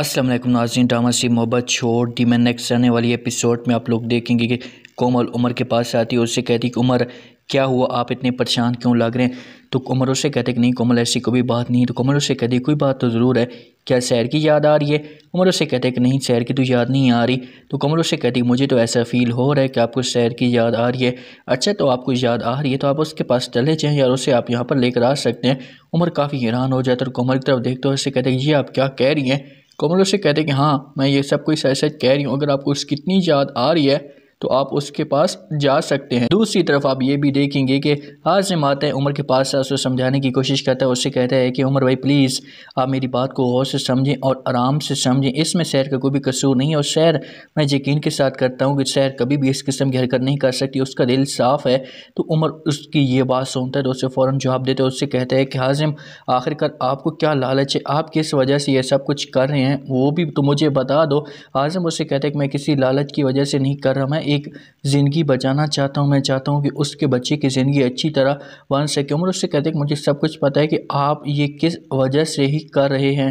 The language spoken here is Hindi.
असलम नाजीन ड्रामा सी मोहब्बत छोड़ दी मैं नेक्स्ट आने वाली एपिसोड में आप लोग देखेंगे कि कोमल उमर के पास आती है उससे कहती कि उमर क्या हुआ आप इतने परेशान क्यों लग रहे हैं तो उमर उसे कहते कि नहीं कोमल ऐसी कोई बात नहीं तो कोमल उसे कहती कोई बात तो ज़रूर है क्या सैर की याद आ रही है उमर उसे कहते कि नहीं सैर की तो याद नहीं आ रही तो कोमल उससे कहती मुझे तो ऐसा फील हो रहा है कि आपको सैर की याद आ रही है अच्छा तो आपको याद आ रही है तो आप उसके पास चले जाएँ यार उसे आप यहाँ पर लेकर आ सकते हैं उमर काफ़ी हैरान हो जाता है और कोमल की तरफ देखते हो उससे कहते हैं ये आप क्या कह रही हैं कोमलो से कहते हैं कि हाँ मैं ये सब कुछ सच सच कह रही हूँ अगर आपको उसकी इतनी याद आ रही है तो आप उसके पास जा सकते हैं दूसरी तरफ आप ये भी देखेंगे कि आजम आता है उमर के पास उसे समझाने की कोशिश करता है उससे कहता है कि उम्र भाई प्लीज़ आप मेरी बात को गौर से समझें और आराम से समझें इसमें सैर का कोई भी कसूर नहीं है और सैर मैं यकीन के साथ करता हूँ कि सैर कभी भी इस किस्म की हरकत नहीं कर सकती उसका दिल साफ़ है तो उमर उसकी ये बात सुनता है तो उसे फ़ौर जवाब देता है उससे कहता है कि हाजिम आखिरकार आपको क्या लालच है आप किस वजह से यह सब कुछ कर रहे हैं वो भी तो मुझे बता दो हाजिम उससे कहते हैं कि मैं किसी लालच की वजह से नहीं कर रहा मैं एक ज़िंदगी बचाना चाहता हूँ मैं चाहता हूँ कि उसके बच्चे की ज़िंदगी अच्छी तरह बन सके उम्र उससे कहते हैं कि मुझे सब कुछ पता है कि आप ये किस वजह से ही कर रहे हैं